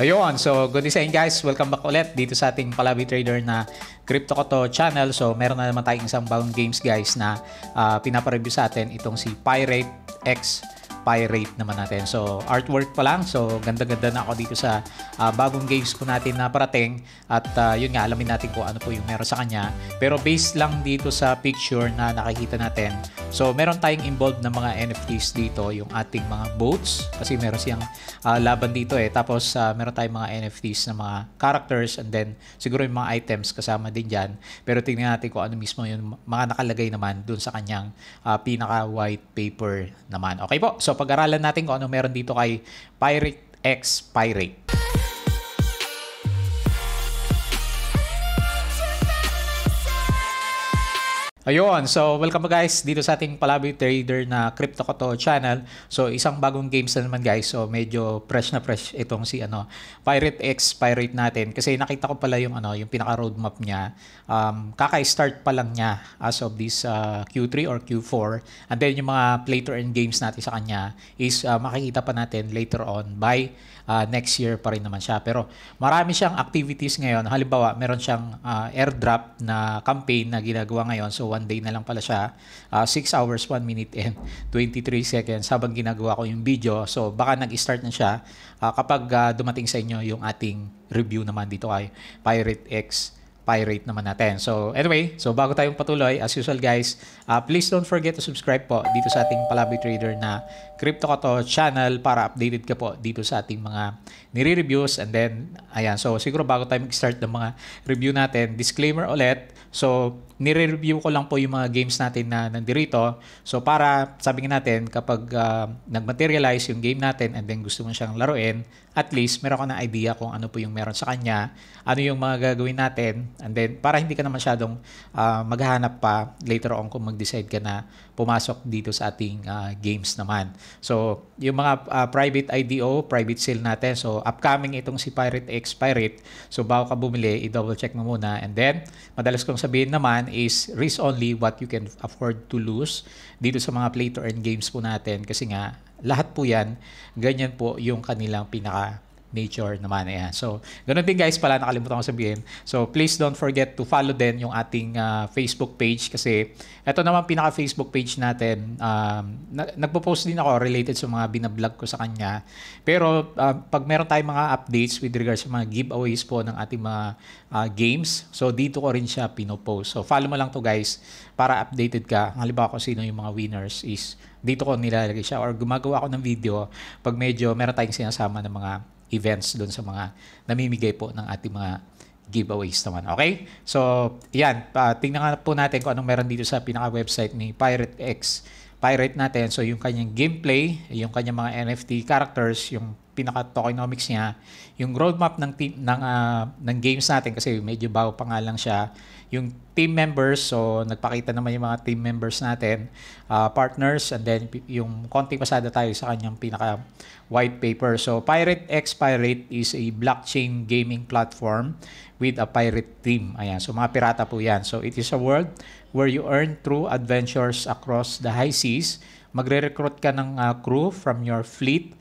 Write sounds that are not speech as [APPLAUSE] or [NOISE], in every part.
Ayun, so good evening guys. Welcome back ulit dito sa ating Palabi Trader na Crypto Koto channel. So meron na naman tayong isang bound games guys na uh, pinapareview sa atin itong si Pirate X pirate naman natin. So, artwork pa lang. So, ganda-ganda na ako dito sa uh, bagong games po natin na parating. At uh, yun nga, alamin natin kung ano po yung meron sa kanya. Pero based lang dito sa picture na nakikita natin. So, meron tayong involved na mga NFTs dito. Yung ating mga boats. Kasi meron siyang uh, laban dito eh. Tapos, uh, meron tayong mga NFTs na mga characters. And then, siguro yung mga items kasama din dyan. Pero tingnan natin kung ano mismo yung mga nakalagay naman dun sa kanyang uh, pinaka-white paper naman. Okay po. So, So pag-aralan natin kung ano meron dito kay Pirate X Pirate. Ayun, so welcome guys dito sa ating Palabi Trader na Crypto Koto channel. So isang bagong games na naman guys. So medyo fresh na fresh itong si ano Pirate X Pirate natin kasi nakita ko pala yung ano yung pinaka roadmap niya. Um kaka-start pa lang niya as of this uh, Q3 or Q4. And then yung mga play to earn games natin sa kanya is uh, makikita pa natin later on by uh, next year pa rin naman siya. Pero marami siyang activities ngayon. Halimbawa, meron siyang uh, airdrop na campaign na ginagawa ngayon. So one day na lang pala siya. Uh, ah, 6 hours, 1 minute and 23 [LAUGHS] seconds habang ginagawa ko yung video. So baka nag-start na siya uh, kapag uh, dumating sa inyo yung ating review naman dito kay Pirate X pirate naman natin. So anyway, so bago tayo patuloy, as usual guys, uh, please don't forget to subscribe po dito sa ating Palabi Trader na Crypto Kato channel para updated ka po dito sa ating mga nire-reviews. And then, ayan, so siguro bago tayo mag-start ng mga review natin, disclaimer ulit. So nire-review ko lang po yung mga games natin na nandirito. So para sabi natin kapag uh, nag-materialize yung game natin and then gusto mo siyang laruin, at least meron ka na idea kung ano po yung meron sa kanya, ano yung mga gagawin natin And then, para hindi ka na masyadong uh, maghahanap pa later on kung mag-decide ka na pumasok dito sa ating uh, games naman. So, yung mga uh, private IDO, private sale natin. So, upcoming itong si Pirate X Pirate. So, bago ka bumili, i-double check mo muna. And then, madalas kong sabihin naman is risk only what you can afford to lose dito sa mga play to earn games po natin. Kasi nga, lahat po yan, ganyan po yung kanilang pinaka nature naman. Ayan. So, ganun din guys pala, nakalimutan ko sabihin. So, please don't forget to follow din yung ating uh, Facebook page kasi ito naman pinaka-Facebook page natin. Um, na- nagpo-post din ako related sa mga binablog ko sa kanya. Pero uh, pag meron tayong mga updates with regards sa mga giveaways po ng ating mga uh, games, so dito ko rin siya pinopost. So, follow mo lang to guys para updated ka. Halimbawa kung sino yung mga winners is dito ko nilalagay siya or gumagawa ako ng video pag medyo meron tayong sinasama ng mga events doon sa mga namimigay po ng ating mga giveaways naman. Okay? So, yan. Uh, tingnan nga po natin kung anong meron dito sa pinaka-website ni Pirate X. Pirate natin. So, yung kanyang gameplay, yung kanyang mga NFT characters, yung pinaka-tokenomics niya, yung roadmap ng team ng uh, ng games natin kasi medyo bago pa nga lang siya, yung team members, so nagpakita naman yung mga team members natin, uh, partners and then yung konting pasada tayo sa kanyang pinaka white paper. So Pirate X Pirate is a blockchain gaming platform with a pirate team. Ayan, so mga pirata po 'yan. So it is a world where you earn through adventures across the high seas. Magre-recruit ka ng uh, crew from your fleet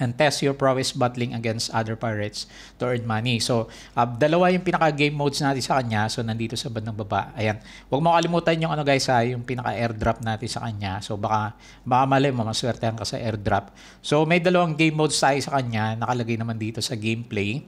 and test your prowess battling against other pirates to earn money. So, uh, dalawa yung pinaka-game modes natin sa kanya. So, nandito sa bandang baba. Ayan. Huwag mo kalimutan yung ano guys ha, yung pinaka-airdrop natin sa kanya. So, baka, baka mali mo, maswertehan ka sa airdrop. So, may dalawang game modes tayo sa kanya. Nakalagay naman dito sa gameplay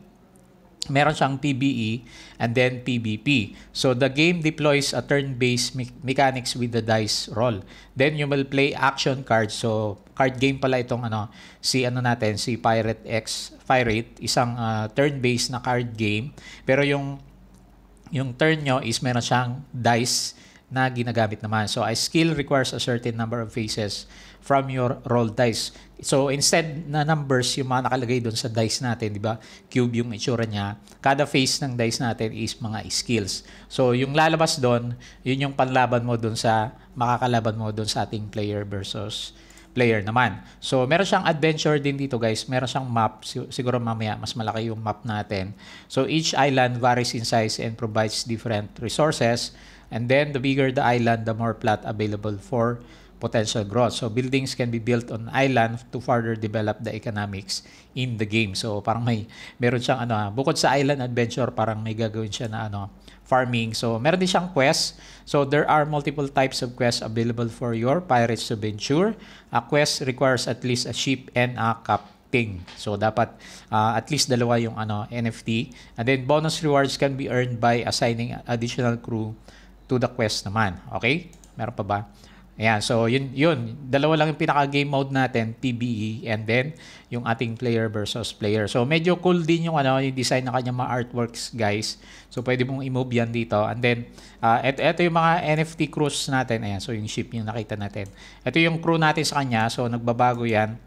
meron siyang PBE and then PBP. So the game deploys a turn-based me mechanics with the dice roll. Then you will play action cards. So card game pala itong ano si ano natin si Pirate X Pirate, isang uh, turn-based na card game. Pero yung yung turn nyo is meron siyang dice na ginagamit naman. So a skill requires a certain number of faces from your roll dice. So instead na numbers yung mga nakalagay doon sa dice natin, di ba? Cube yung itsura niya. Kada face ng dice natin is mga skills. So yung lalabas doon, yun yung panlaban mo doon sa makakalaban mo doon sa ating player versus player naman. So meron siyang adventure din dito guys. Meron siyang map. Siguro mamaya mas malaki yung map natin. So each island varies in size and provides different resources. And then the bigger the island, the more plot available for potential growth. So buildings can be built on island to further develop the economics in the game. So parang may meron siyang ano, ah, bukod sa island adventure, parang may gagawin siya na ano, farming. So meron din siyang quest. So there are multiple types of quests available for your pirates to venture. A quest requires at least a ship and a cup So dapat uh, at least dalawa yung ano NFT. And then bonus rewards can be earned by assigning additional crew to the quest naman. Okay? Meron pa ba? Ayan, so yun, yun. Dalawa lang yung pinaka-game mode natin, PBE, and then yung ating player versus player. So medyo cool din yung, ano, yung design ng kanyang mga artworks, guys. So pwede mong i-move yan dito. And then, uh, et eto yung mga NFT crews natin. Ayan, so yung ship yung nakita natin. Eto yung crew natin sa kanya, so nagbabago yan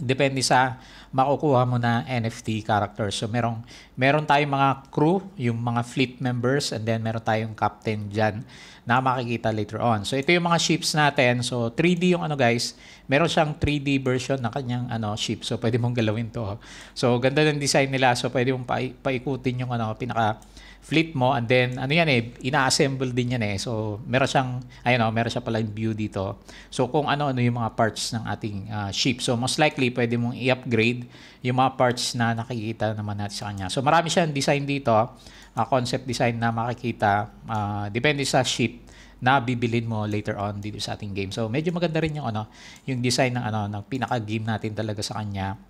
depende sa makukuha mo na NFT character. So merong meron tayong mga crew, yung mga fleet members and then meron tayong captain diyan na makikita later on. So ito yung mga ships natin. So 3D yung ano guys, meron siyang 3D version ng kanyang ano ship. So pwede mong galawin to. So ganda ng design nila. So pwede mong pa- paikutin yung ano pinaka flip mo and then ano yan eh ina-assemble din yan eh. So meron siyang ayun oh, meron siya pala yung view dito. So kung ano-ano yung mga parts ng ating uh, ship. So most likely pwede mong i-upgrade yung mga parts na nakikita naman natin sa kanya. So marami siyang design dito, uh, concept design na makikita uh, depende sa ship na bibilin mo later on dito sa ating game. So medyo maganda rin yung ano, yung design ng ano ng pinaka game natin talaga sa kanya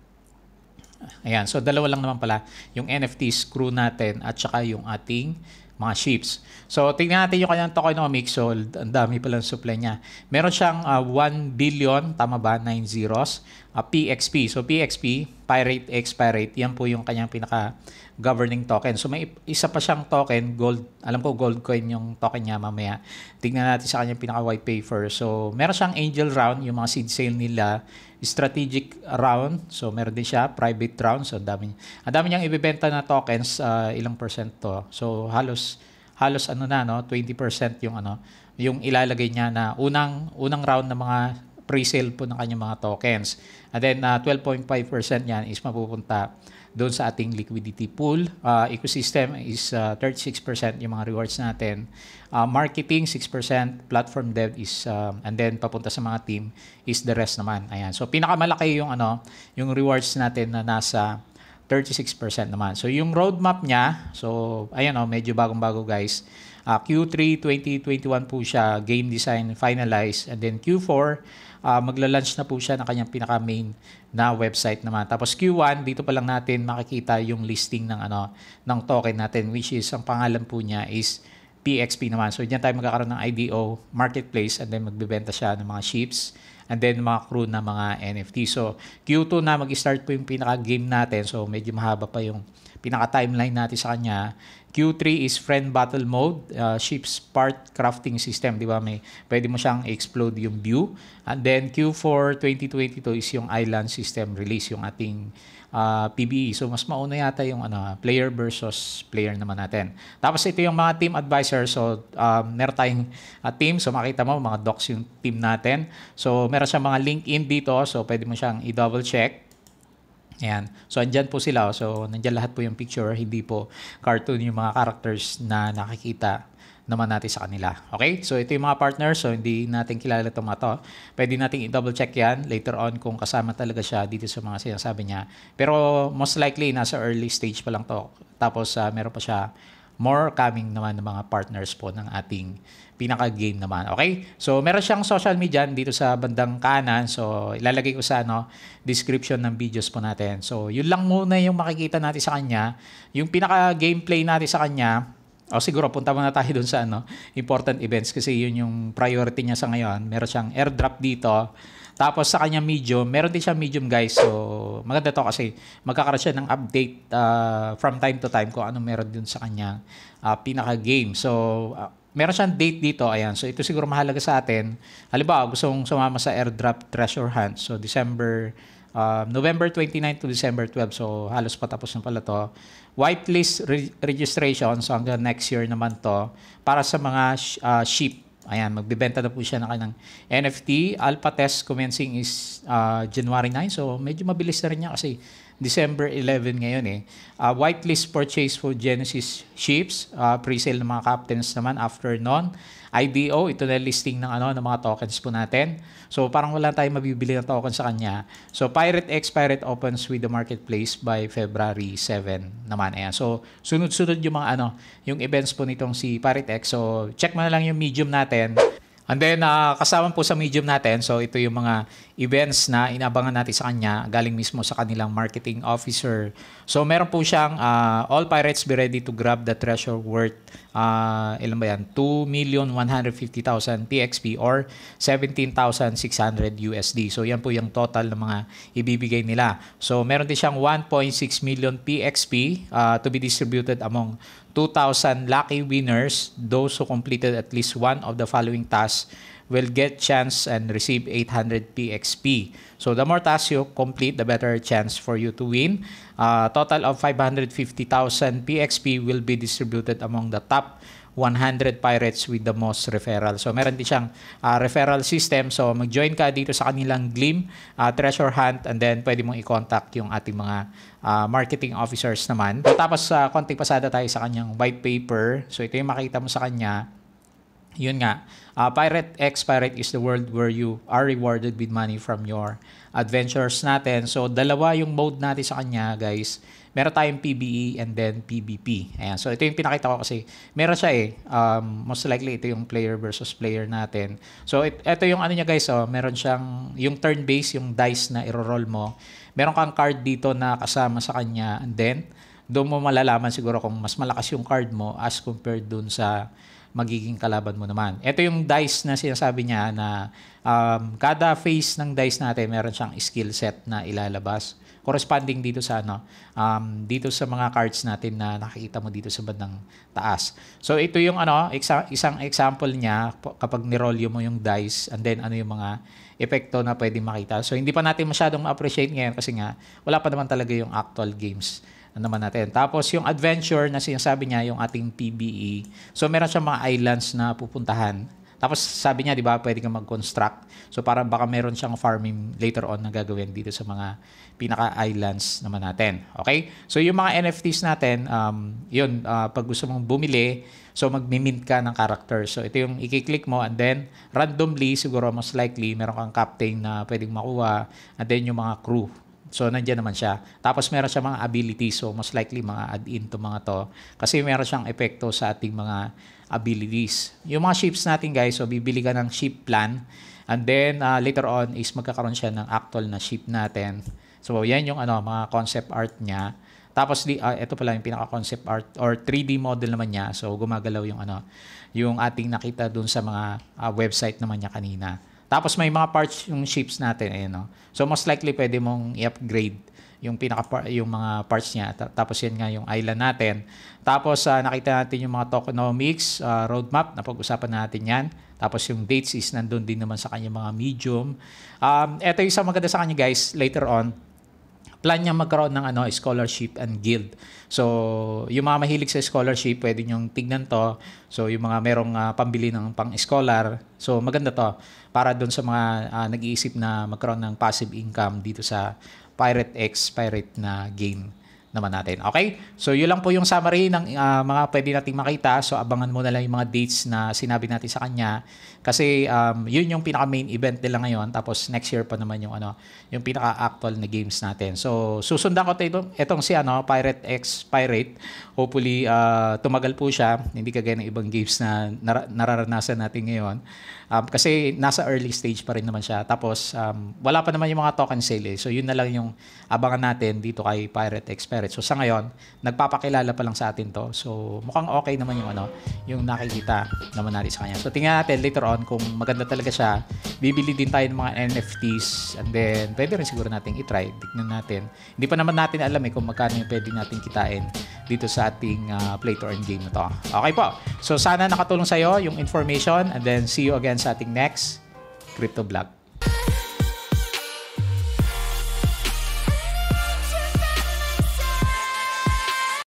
Ayan, so dalawa lang naman pala yung NFTs crew natin at saka yung ating mga ships. So tingnan natin yung kanyang tokenomics. So ang dami pala ng supply niya. Meron siyang uh, ah, 1 billion, tama ba, 9 zeros uh, ah, PXP. So PXP, Pirate X Pirate, yan po yung kanyang pinaka governing token. So may isa pa siyang token, gold. Alam ko gold coin yung token niya mamaya. Tingnan natin sa kanyang pinaka white paper. So meron siyang angel round, yung mga seed sale nila, strategic round. So meron din siya private round. So dami. Ang dami niyang ibebenta na tokens, uh, ilang percent to. So halos halos ano na no, 20% yung ano, yung ilalagay niya na unang unang round ng mga pre-sale po ng kanyang mga tokens. And then uh, ah, 12.5% niyan is mapupunta doon sa ating liquidity pool. Uh, ecosystem is uh, ah, 36% yung mga rewards natin. Uh, marketing 6%, platform dev is uh, and then papunta sa mga team is the rest naman. Ayan. So pinakamalaki yung ano, yung rewards natin na nasa 36% naman. So yung roadmap niya, so ayan oh, medyo bagong-bago guys. Uh, Q3 2021 po siya game design finalized and then Q4 uh, ah, magla-launch na po siya ng kanyang pinaka-main na website naman. Tapos Q1, dito pa lang natin makikita yung listing ng ano ng token natin which is ang pangalan po niya is PXP naman. So diyan tayo magkakaroon ng IDO marketplace and then magbebenta siya ng mga ships and then mga crew na mga NFT. So Q2 na mag-start po yung pinaka-game natin. So medyo mahaba pa yung pinaka-timeline natin sa kanya. Q3 is friend battle mode, uh, ship's part crafting system, di ba? May pwede mo siyang explode yung view. And then Q4 2022 is yung island system release, yung ating uh, PBE. So mas mauna yata yung ano, player versus player naman natin. Tapos ito yung mga team advisor. So um, meron tayong uh, team. So makita mo mga docs yung team natin. So meron siyang mga link in dito. So pwede mo siyang i-double check Ayan. So, andyan po sila. So, nandyan lahat po yung picture. Hindi po cartoon yung mga characters na nakikita naman natin sa kanila. Okay? So, ito yung mga partners. So, hindi natin kilala itong mga to. Pwede natin i-double check yan later on kung kasama talaga siya dito sa mga sinasabi niya. Pero, most likely, nasa early stage pa lang to. Tapos, uh, meron pa siya more coming naman ng mga partners po ng ating pinaka-game naman. Okay? So, meron siyang social media dito sa bandang kanan. So, ilalagay ko sa ano, description ng videos po natin. So, yun lang muna yung makikita natin sa kanya. Yung pinaka-gameplay natin sa kanya, o oh, siguro punta muna tayo dun sa ano, important events kasi yun yung priority niya sa ngayon. Meron siyang airdrop dito. Tapos sa kanya medium, meron din siya medium guys. So maganda to kasi magkakaroon siya ng update uh, from time to time kung ano meron dun sa kanya uh, ah, pinaka game. So uh, meron siyang date dito. Ayan. So ito siguro mahalaga sa atin. Halimbawa, gusto kong sumama sa airdrop treasure hunt. So December uh, November 29 to December 12. So, halos patapos na pala to. Whitelist re- registration. So, hanggang next year naman to. Para sa mga sh- uh, sheep. Ayan, magbebenta na po siya ng ng NFT. Alpha test commencing is uh, January 9. So medyo mabilis na rin niya kasi December 11 ngayon eh. Uh, whitelist purchase for Genesis ships, uh, pre-sale ng mga captains naman after non. IBO, ito na listing ng ano ng mga tokens po natin. So parang wala tayong mabibili ng token sa kanya. So Pirate X Pirate opens with the marketplace by February 7 naman ayan. So sunod-sunod yung mga ano, yung events po nitong si Pirate X. So check mo na lang yung Medium natin. And then, uh, kasama po sa medium natin, so ito yung mga events na inabangan natin sa kanya, galing mismo sa kanilang marketing officer. So, meron po siyang uh, All Pirates Be Ready to Grab the Treasure Worth uh, ilan ba yan? 2,150,000 PXP or 17,600 USD. So yan po yung total ng mga ibibigay nila. So meron din siyang 1.6 million PXP uh, ah, to be distributed among 2,000 lucky winners, those who completed at least one of the following tasks will get chance and receive 800 PXP. So the more tasks you complete, the better chance for you to win. Uh, total of 550,000 PXP will be distributed among the top 100 pirates with the most referral. So meron din siyang uh, referral system. So mag-join ka dito sa kanilang Gleam uh, Treasure Hunt and then pwede mong i-contact yung ating mga uh, marketing officers naman. So, tapos uh, konting pasada tayo sa kanyang white paper. So ito yung makita mo sa kanya yun nga, uh, Pirate X Pirate is the world where you are rewarded with money from your adventures natin. So, dalawa yung mode natin sa kanya, guys. Meron tayong PBE and then PBP. Ayan. So, ito yung pinakita ko kasi meron siya eh. Um, most likely, ito yung player versus player natin. So, it, ito yung ano niya guys. Oh, meron siyang yung turn based yung dice na iro-roll mo. Meron kang card dito na kasama sa kanya. And then, doon mo malalaman siguro kung mas malakas yung card mo as compared doon sa magiging kalaban mo naman. Ito yung dice na sinasabi niya na um, kada phase ng dice natin meron siyang skill set na ilalabas. Corresponding dito sa ano, um, dito sa mga cards natin na nakikita mo dito sa bandang taas. So ito yung ano, isa, isang example niya kapag ni-roll mo yung dice and then ano yung mga epekto na pwede makita. So hindi pa natin masyadong appreciate ngayon kasi nga wala pa naman talaga yung actual games naman natin. Tapos yung adventure na sinasabi niya, yung ating PBE. So meron siyang mga islands na pupuntahan. Tapos sabi niya, di ba, pwede kang mag-construct. So para baka meron siyang farming later on na gagawin dito sa mga pinaka-islands naman natin. Okay? So yung mga NFTs natin, um, yun, uh, pag gusto mong bumili, so mag-mint ka ng character. So ito yung i-click mo and then randomly, siguro most likely, meron kang captain na pwedeng makuha and then yung mga crew So, nandiyan naman siya. Tapos, meron siya mga abilities. So, most likely, mga add-in to mga to. Kasi meron siyang epekto sa ating mga abilities. Yung mga ships natin, guys, so, bibili ka ng ship plan. And then, uh, later on, is magkakaroon siya ng actual na ship natin. So, yan yung ano, mga concept art niya. Tapos di uh, ito pala yung pinaka concept art or 3D model naman niya. So gumagalaw yung ano, yung ating nakita doon sa mga uh, website naman niya kanina. Tapos may mga parts yung ships natin, eh, no? So most likely pwede mong i-upgrade yung pinaka yung mga parts niya tapos yan nga yung island natin tapos uh, nakita natin yung mga tokenomics uh, roadmap na pag-usapan natin yan tapos yung dates is nandun din naman sa kanya mga medium um, ito yung isang maganda sa kanya guys later on plan niya magkaroon ng ano, scholarship and guild. So, yung mga mahilig sa scholarship, pwede niyong tignan to. So, yung mga merong uh, pambili ng pang-scholar. So, maganda to para doon sa mga uh, nag-iisip na magkaroon ng passive income dito sa Pirate X Pirate na game naman natin. Okay? So, yun lang po yung summary ng uh, mga pwede nating makita. So, abangan mo na lang yung mga dates na sinabi natin sa kanya. Kasi, um, yun yung pinaka-main event nila ngayon. Tapos, next year pa naman yung, ano, yung pinaka-actual na games natin. So, susundan ko tayo itong si ano, Pirate X Pirate. Hopefully, uh, tumagal po siya. Hindi kagaya ng ibang games na nar- nararanasan natin ngayon. Um, kasi nasa early stage pa rin naman siya. Tapos um, wala pa naman yung mga token sale eh. So yun na lang yung abangan natin dito kay Pirate Expert. So sa ngayon, nagpapakilala pa lang sa atin to. So mukhang okay naman yung ano, yung nakikita naman natin sa kanya. So tingnan natin later on kung maganda talaga siya. Bibili din tayo ng mga NFTs and then pwede rin siguro nating i-try. Tignan natin. Hindi pa naman natin alam eh kung magkano yung pwede natin kitain dito sa ating uh, play to earn game na to. Okay po. So sana nakatulong sa'yo yung information and then see you again sa ating next crypto vlog.